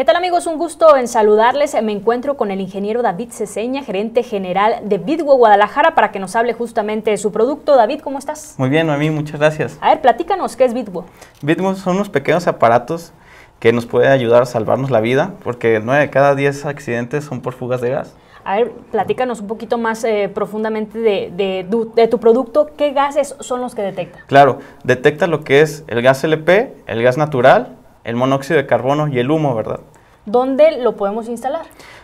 ¿Qué tal amigos? Un gusto en saludarles. Me encuentro con el ingeniero David Ceseña, gerente general de Bitwo Guadalajara, para que nos hable justamente de su producto. David, ¿cómo estás? Muy bien, a mí muchas gracias. A ver, platícanos, ¿qué es Bitwo? Bitwo son unos pequeños aparatos que nos pueden ayudar a salvarnos la vida, porque 9 de cada 10 accidentes son por fugas de gas. A ver, platícanos un poquito más eh, profundamente de, de, tu producto. ¿Qué gases son los que detecta? Claro, detecta lo que es el gas LP, el gas natural, el monóxido de carbono y el humo, ¿verdad? ¿Dónde lo podemos instalar?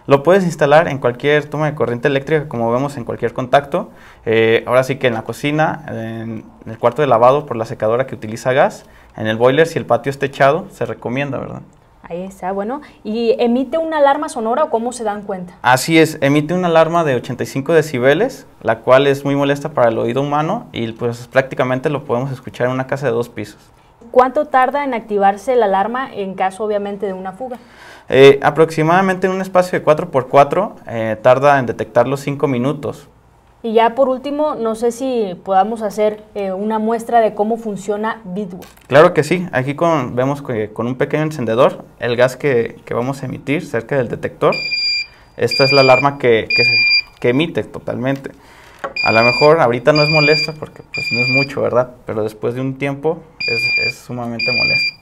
Lo puedes instalar en cualquier toma de corriente eléctrica, como vemos en cualquier contacto. Eh, ahora sí que en la cocina, en el cuarto de lavado por la secadora que utiliza gas, en el boiler si el patio está echado, se recomienda, ¿verdad? Ahí está, bueno. ¿Y emite una alarma sonora o cómo se dan cuenta? Así es, emite una alarma de 85 decibeles, la cual es muy molesta para el oído humano y pues prácticamente lo podemos escuchar en una casa de dos pisos. ¿Cuánto tarda en activarse la alarma en caso obviamente de una fuga? Eh, aproximadamente en un espacio de 4x4 eh, tarda en detectar los 5 minutos. Y ya por último, no sé si podamos hacer eh, una muestra de cómo funciona Bitwo. Claro que sí, aquí vemos con un pequeño encendedor el gas que, vamos a emitir cerca del detector. Esta es la alarma que emite totalmente. A lo mejor ahorita no es molesto porque pues, no es mucho, ¿verdad? Pero después de un tiempo es, sumamente molesto.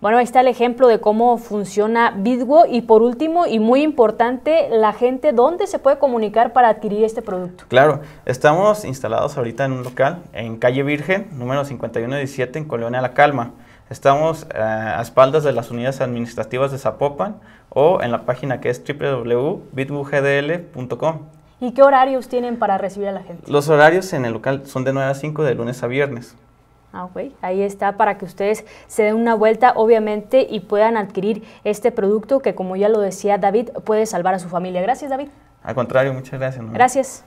Bueno, ahí está el ejemplo de cómo funciona Bitwo y por último y muy importante, la gente, ¿dónde se puede comunicar para adquirir este producto? Claro, estamos instalados ahorita en un local en Calle Virgen, número 5117 en Colonia La Calma. Estamos eh, a espaldas de las unidades administrativas de Zapopan o en la página que es www.bitwogdl.com. ¿Y qué horarios tienen para recibir a la gente? Los horarios en el local son de 9 a 5 de lunes a viernes. Ah, ok. Ahí está para que ustedes se den una vuelta, obviamente, y puedan adquirir este producto que, como ya lo decía David, puede salvar a su familia. Gracias, David. Al contrario, muchas gracias. Gracias.